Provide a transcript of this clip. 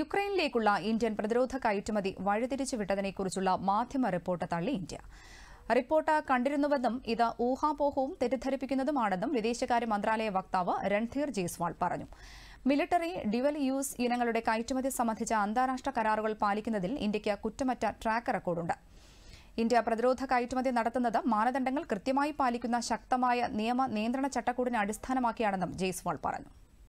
യുക്രൈനിലേക്കുള്ള Indian പ്രതിരോധ കയറ്റുമതി വഴിതിരിച്ചുവിട്ടതിനെക്കുറിച്ചുള്ള മാധ്യമ റിപ്പോർട്ട് തള്ളി ഇന്ത്യ റിപ്പോർട്ട് കണ്ടിരുന്നുവെന്നും ഇത് ഊഹാപോഹവും തെറ്റിദ്ധരിപ്പിക്കുന്നതുമാണെന്നും വിദേശകാര്യ മന്ത്രാലയ വക്താവ് രൺധീർ ജയ്സ്വാൾ പറഞ്ഞു മിലിട്ടറി ഡ്യുവൽ യൂസ് ഇനങ്ങളുടെ കയറ്റുമതി സംബന്ധിച്ച അന്താരാഷ്ട്ര കരാറുകൾ പാലിക്കുന്നതിൽ ഇന്ത്യയ്ക്ക് കുറ്റമറ്റ ട്രാക്ക് റെക്കോർഡുണ്ട് ഇന്ത്യ പ്രതിരോധ കയറ്റുമതി നടത്തുന്നത് മാനദണ്ഡങ്ങൾ കൃത്യമായി പാലിക്കുന്ന ശക്തമായ നിയമ നിയന്ത്രണ ചട്ടക്കൂടിനെ അടിസ്ഥാനമാക്കിയാണെന്നും ജയ്സ്വാൾ പറഞ്ഞു